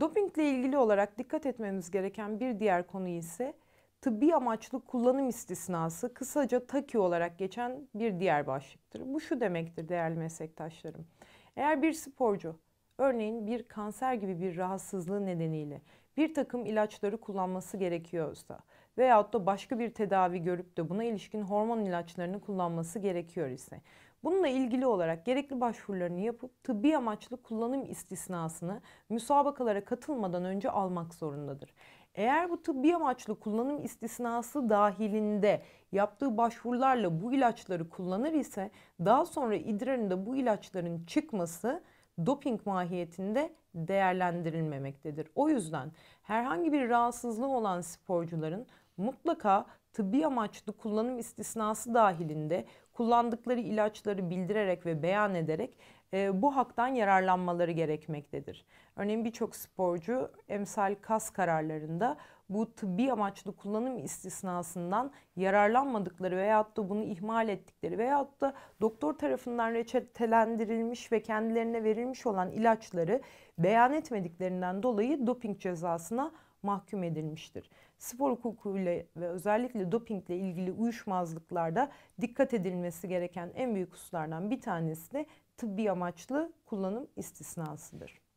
Dopingle ilgili olarak dikkat etmemiz gereken bir diğer konu ise tıbbi amaçlı kullanım istisnası kısaca TAKI olarak geçen bir diğer başlıktır. Bu şu demektir değerli meslektaşlarım. Eğer bir sporcu örneğin bir kanser gibi bir rahatsızlığı nedeniyle bir takım ilaçları kullanması gerekiyorsa veyahut da başka bir tedavi görüp de buna ilişkin hormon ilaçlarını kullanması gerekiyor ise Bununla ilgili olarak gerekli başvurularını yapıp tıbbi amaçlı kullanım istisnasını müsabakalara katılmadan önce almak zorundadır. Eğer bu tıbbi amaçlı kullanım istisnası dahilinde yaptığı başvurularla bu ilaçları kullanır ise daha sonra idrarında bu ilaçların çıkması doping mahiyetinde değerlendirilmemektedir. O yüzden herhangi bir rahatsızlığı olan sporcuların mutlaka tıbbi amaçlı kullanım istisnası dahilinde kullandıkları ilaçları bildirerek ve beyan ederek e, bu haktan yararlanmaları gerekmektedir. Örneğin birçok sporcu emsal kas kararlarında bu tıbbi amaçlı kullanım istisnasından yararlanmadıkları veyahut da bunu ihmal ettikleri veyahut da doktor tarafından reçetelendirilmiş ve kendilerine verilmiş olan ilaçları beyan etmediklerinden dolayı doping cezasına mahkum edilmiştir. Spor hukukuyla ve özellikle dopingle ilgili uyuşmazlıklarda dikkat edilmesi gereken en büyük hususlardan bir tanesi de tıbbi amaçlı kullanım istisnasıdır.